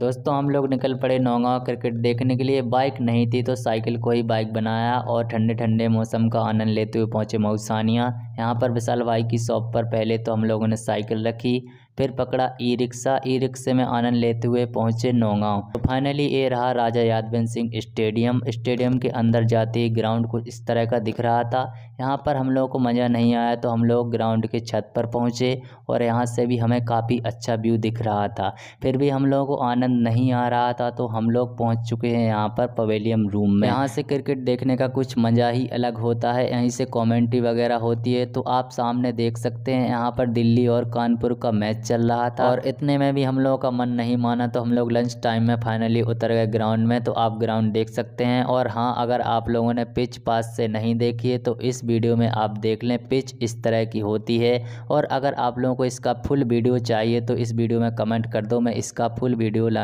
दोस्तों हम लोग निकल पड़े नौगांव क्रिकेट देखने के लिए बाइक नहीं थी तो साइकिल को ही बाइक बनाया और ठंडे ठंडे मौसम का आनंद लेते हुए पहुंचे मऊसानिया यहाँ पर विशाल भाई की शॉप पर पहले तो हम लोगों ने साइकिल रखी फिर पकड़ा ई रिक्शा ई रिक्शे में आनंद लेते हुए पहुंचे नौगांव तो फाइनली ये रहा राजा यादवेंद्र सिंह स्टेडियम स्टेडियम के अंदर जाते ही ग्राउंड कुछ इस तरह का दिख रहा था यहाँ पर हम लोगों को मज़ा नहीं आया तो हम लोग ग्राउंड के छत पर पहुँचे और यहाँ से भी हमें काफ़ी अच्छा व्यू दिख रहा था फिर भी हम लोगों को आनंद नहीं आ रहा था तो हम लोग पहुँच चुके हैं यहाँ पर पवेलियम रूम में यहाँ से क्रिकेट देखने का कुछ मज़ा ही अलग होता है यहीं से कॉमेंट्री वगैरह होती है तो आप सामने देख सकते हैं यहाँ पर दिल्ली और कानपुर का मैच चल रहा था और इतने में भी हम लोगों का मन नहीं माना तो हम लोग लंच टाइम में फाइनली उतर गए ग्राउंड में तो आप ग्राउंड देख सकते हैं और हाँ अगर आप लोगों ने पिच पास से नहीं देखी है तो इस वीडियो में आप देख लें पिच इस तरह की होती है और अगर आप लोगों को इसका फुल वीडियो चाहिए तो इस वीडियो में कमेंट कर दो मैं इसका फुल वीडियो ला